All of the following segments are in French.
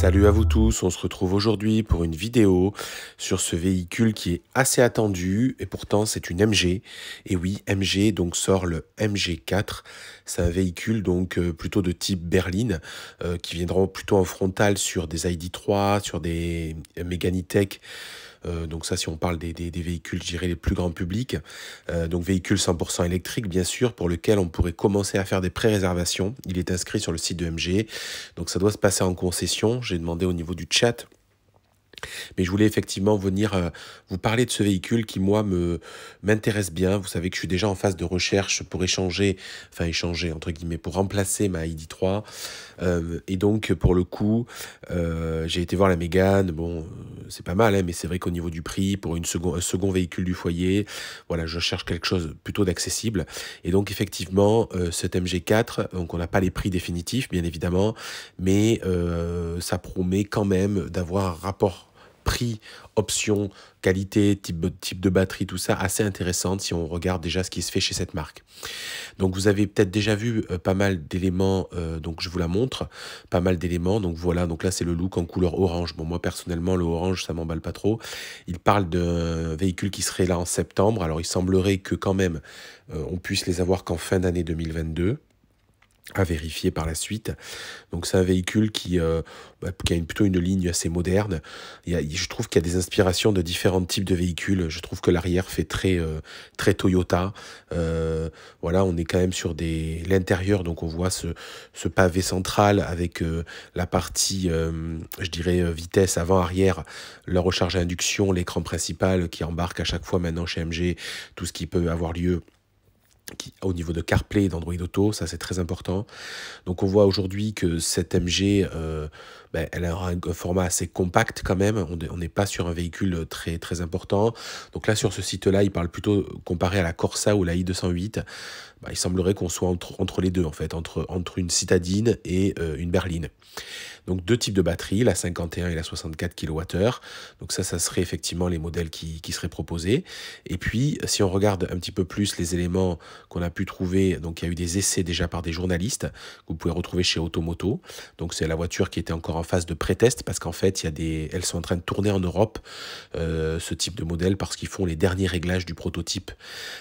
Salut à vous tous, on se retrouve aujourd'hui pour une vidéo sur ce véhicule qui est assez attendu et pourtant c'est une MG. Et oui, MG donc sort le MG4. C'est un véhicule donc euh, plutôt de type berline euh, qui viendra plutôt en frontal sur des ID3, sur des Meganitech. Euh, donc ça, si on parle des, des, véhicules, je les plus grands publics. Euh, donc véhicules 100% électrique, bien sûr, pour lequel on pourrait commencer à faire des pré-réservations. Il est inscrit sur le site de MG. Donc ça doit se passer en concession. J'ai demandé au niveau du chat mais je voulais effectivement venir euh, vous parler de ce véhicule qui, moi, me m'intéresse bien. Vous savez que je suis déjà en phase de recherche pour échanger, enfin échanger entre guillemets, pour remplacer ma ID3. Euh, et donc, pour le coup, euh, j'ai été voir la Mégane. Bon, c'est pas mal, hein, mais c'est vrai qu'au niveau du prix, pour une second, un second véhicule du foyer, voilà, je cherche quelque chose plutôt d'accessible. Et donc, effectivement, cet MG4, donc on n'a pas les prix définitifs, bien évidemment, mais ça promet quand même d'avoir un rapport prix, option, qualité, type, de batterie, tout ça, assez intéressante si on regarde déjà ce qui se fait chez cette marque. Donc vous avez peut-être déjà vu euh, pas mal d'éléments, euh, donc je vous la montre, pas mal d'éléments, donc voilà, donc là c'est le look en couleur orange. Bon moi personnellement le orange ça m'emballe pas trop. Il parle d'un véhicule qui serait là en septembre, alors il semblerait que quand même euh, on puisse les avoir qu'en fin d'année 2022 à vérifier par la suite. Donc c'est un véhicule qui, euh, bah, qui a une, plutôt une ligne assez moderne. Il y a, je trouve qu'il y a des inspirations de différents types de véhicules. Je trouve que l'arrière fait très, euh, très Toyota. Euh, voilà, on est quand même sur des l'intérieur, donc on voit ce, ce pavé central avec euh, la partie, euh, je dirais, vitesse avant-arrière, la recharge à induction, l'écran principal qui embarque à chaque fois maintenant chez MG, tout ce qui peut avoir lieu au niveau de CarPlay et d'Android Auto, ça c'est très important. Donc on voit aujourd'hui que cette MG euh, ben, elle a un format assez compact quand même. On n'est pas sur un véhicule euh, très, très important. Donc là, sur ce site-là, il parle plutôt euh, comparé à la Corsa ou la i208. Ben, il semblerait qu'on soit entre, les deux, en fait, entre, entre une citadine et euh, une berline. Donc deux types de batteries, la 51 et la 64 kWh. Donc ça, ça serait effectivement les modèles qui, qui seraient proposés. Et puis, si on regarde un petit peu plus les éléments qu'on a pu trouver, donc il y a eu des essais déjà par des journalistes que vous pouvez retrouver chez Automoto. Donc c'est la voiture qui était encore en phase de pré-test parce qu'en fait, il y a des, elles sont en train de tourner en Europe euh, ce type de modèle parce qu'ils font les derniers réglages du prototype.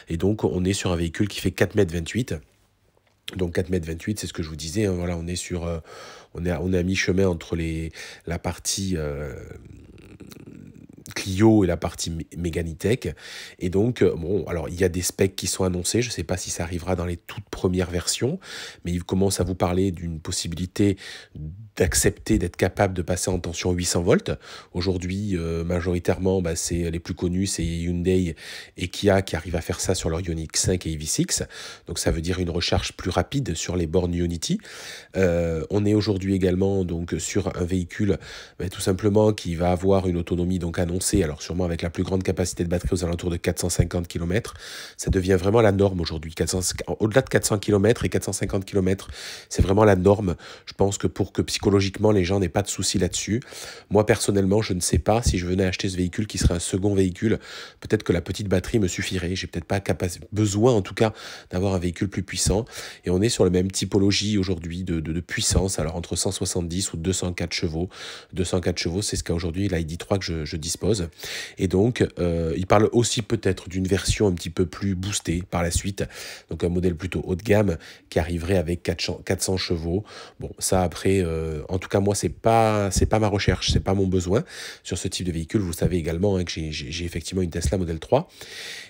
Et donc, on est sur un véhicule qui fait 4,28 m. Donc 4,28 m, c'est ce que je vous disais. Hein, voilà, on est sur, euh, on est à, on a mi-chemin entre les, la partie euh, et la partie Meganitech. Et donc, euh, bon, alors il y a des specs qui sont annoncés. Je ne sais pas si ça arrivera dans les toutes premières versions, mais ils commencent à vous parler d'une possibilité d'accepter d'être capable de passer en tension 800 volts. Aujourd'hui, euh, majoritairement, bah, c'est les plus connus, c'est Hyundai et Kia qui arrivent à faire ça sur leur Ioniq 5 et EV6. Donc ça veut dire une recharge plus rapide sur les bornes Unity. Euh, on est aujourd'hui également donc sur un véhicule bah, tout simplement qui va avoir une autonomie donc annoncée alors sûrement avec la plus grande capacité de batterie aux alentours de 450 km, ça devient vraiment la norme aujourd'hui. Au-delà de 400 km et 450 km, c'est vraiment la norme. Je pense que pour que psychologiquement les gens n'aient pas de soucis là-dessus. Moi personnellement, je ne sais pas si je venais acheter ce véhicule qui serait un second véhicule, peut-être que la petite batterie me suffirait. J'ai peut-être pas besoin en tout cas d'avoir un véhicule plus puissant. Et on est sur la même typologie aujourd'hui de, puissance, alors entre 170 ou 204 chevaux. 204 chevaux, c'est ce qu'a aujourd'hui l'ID3 que je dispose. Et donc, euh, il parle aussi peut-être d'une version un petit peu plus boostée par la suite, donc un modèle plutôt haut de gamme qui arriverait avec 400 chevaux. Bon, ça après, euh, en tout cas moi, c'est pas c'est pas ma recherche, c'est pas mon besoin sur ce type de véhicule. Vous savez également hein, que j'ai effectivement une Tesla Model 3,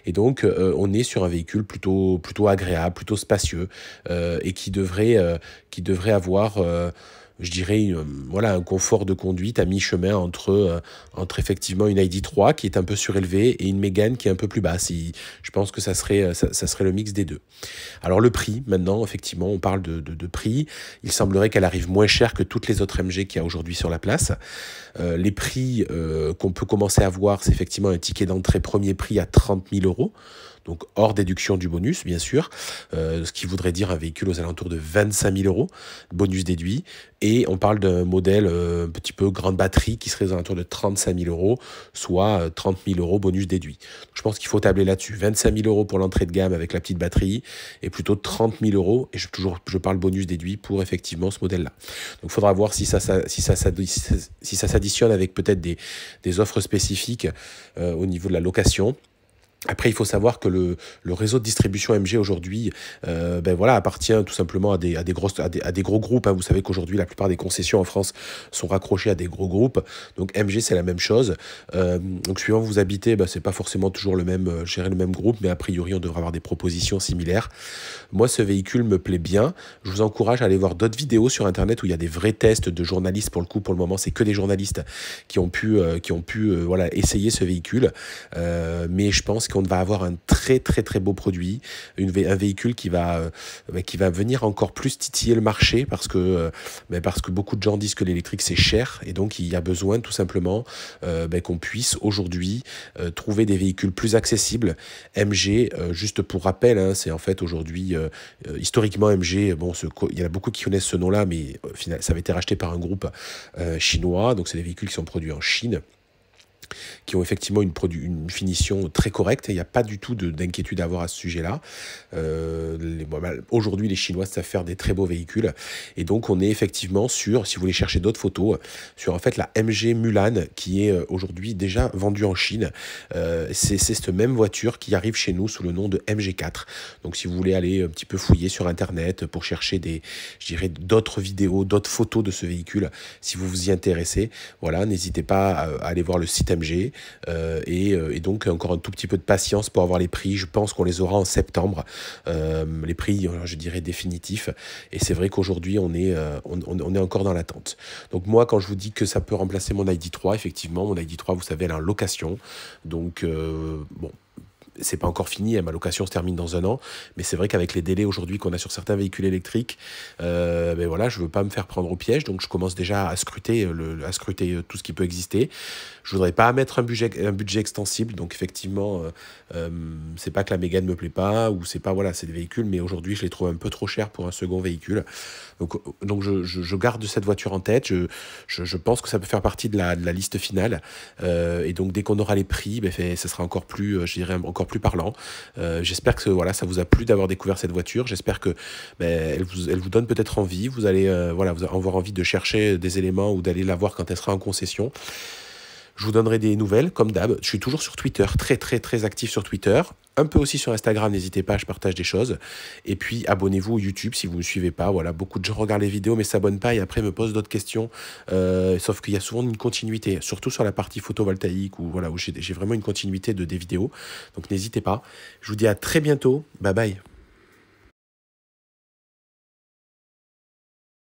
et donc euh, on est sur un véhicule plutôt plutôt agréable, plutôt spacieux et qui devrait qui devrait avoir je dirais, voilà, un confort de conduite à mi-chemin entre, euh, entre effectivement une ID3 qui est un peu surélevée et une Mégane qui est un peu plus basse. je pense que ça serait, euh, ça, serait le mix des deux. Alors le prix, maintenant, effectivement, on parle de, prix. Il semblerait qu'elle arrive moins chère que toutes les autres MG qu'il y a aujourd'hui sur la place. Euh, les prix qu'on peut commencer à voir, c'est effectivement un ticket d'entrée premier prix à 30 000 euros donc hors déduction du bonus, bien sûr, euh, ce qui voudrait dire un véhicule aux alentours de 25 000 euros, bonus déduit. Et on parle d'un modèle euh, un petit peu grande batterie qui serait aux alentours de 35 000 euros, soit 30 euh, 000 euros bonus déduit. je pense qu'il faut tabler là-dessus. 25 000 euros pour l'entrée de gamme avec la petite batterie et plutôt 30 000 euros. Et je, toujours, je parle bonus déduit pour effectivement ce modèle-là. Donc il faudra voir si ça, si ça s'additionne avec peut-être des, offres spécifiques au niveau de la location. Après, il faut savoir que le, réseau de distribution MG aujourd'hui, euh, ben voilà, appartient tout simplement à des, grosses, à des, gros groupes. Hein. Vous savez qu'aujourd'hui, la plupart des concessions en France sont raccrochées à des gros groupes. Donc MG, c'est la même chose. Euh, donc suivant où vous habitez, ben, c'est pas forcément toujours le même, euh, gérer le même groupe, mais a priori, on devrait avoir des propositions similaires. Moi, ce véhicule me plaît bien. Je vous encourage à aller voir d'autres vidéos sur Internet où il y a des vrais tests de journalistes. Pour le coup, pour le moment, c'est que des journalistes qui ont pu, qui ont pu voilà, essayer ce véhicule. mais je pense qu'on va avoir un très très très beau produit, un véhicule qui va, euh, bah, qui va venir encore plus titiller le marché parce que, euh, bah, parce que beaucoup de gens disent que l'électrique c'est cher et donc il y a besoin tout simplement euh, bah, qu'on puisse aujourd'hui trouver des véhicules plus accessibles. MG, juste pour rappel, hein, c'est en fait aujourd'hui, historiquement MG, bon, il y en a beaucoup qui connaissent ce nom-là, mais ça avait été racheté par un groupe chinois, donc c'est des véhicules qui sont produits en Chine qui ont effectivement une, une finition très correcte il n'y a pas du tout d'inquiétude à avoir à ce sujet-là. Euh, ben, Aujourd'hui, les Chinois savent faire des très beaux véhicules et donc on est effectivement sur, si vous voulez chercher d'autres photos, sur en fait la MG Mulan qui est euh, aujourd'hui déjà vendue en Chine. Euh, c'est cette même voiture qui arrive chez nous sous le nom de MG4. Donc si vous voulez aller un petit peu fouiller sur Internet pour chercher des, je dirais, d'autres vidéos, d'autres photos de ce véhicule, si vous vous y intéressez, voilà, n'hésitez pas à aller voir le site euh, euh, et, donc, encore un tout petit peu de patience pour avoir les prix. Je pense qu'on les aura en septembre. Euh, les prix, je dirais, définitifs. Et c'est vrai qu'aujourd'hui, on, est on, est encore dans l'attente. Donc, moi, quand je vous dis que ça peut remplacer mon ID3, effectivement, mon ID3, vous savez, elle est en location. Donc, bon c'est pas encore fini, hein, ma location se termine dans un an, mais c'est vrai qu'avec les délais aujourd'hui qu'on a sur certains véhicules électriques, euh, ben voilà, je veux pas me faire prendre au piège, donc je commence déjà à scruter, euh, le, à scruter euh, tout ce qui peut exister. Je voudrais pas mettre un budget, un budget extensible, donc effectivement, euh, euh c'est pas que la Mégane me plaît pas, ou c'est pas, voilà, c'est des véhicules, mais aujourd'hui je les trouve un peu trop chers pour un second véhicule. Donc, donc je, je, garde cette voiture en tête, je, je, pense que ça peut faire partie de la, de la liste finale, et donc dès qu'on aura les prix, ben, ça sera encore plus, je dirais, encore plus parlant. Euh, j'espère que voilà, ça vous a plu d'avoir découvert cette voiture. J'espère que ben, elle, vous, donne peut-être envie. Vous allez euh, voilà, vous avoir envie de chercher des éléments ou d'aller la voir quand elle sera en concession. Je vous donnerai des nouvelles, comme d'hab. Je suis toujours sur Twitter, très très très actif sur Twitter. Un peu aussi sur Instagram, n'hésitez pas, je partage des choses. Et puis abonnez-vous YouTube si vous ne me suivez pas. Voilà, beaucoup de gens regardent les vidéos mais s'abonnent pas et après me posent d'autres questions. Euh, sauf qu'il y a souvent une continuité, surtout sur la partie photovoltaïque où, voilà, j'ai vraiment une continuité de, des vidéos. Donc n'hésitez pas. Je vous dis à très bientôt. Bye bye.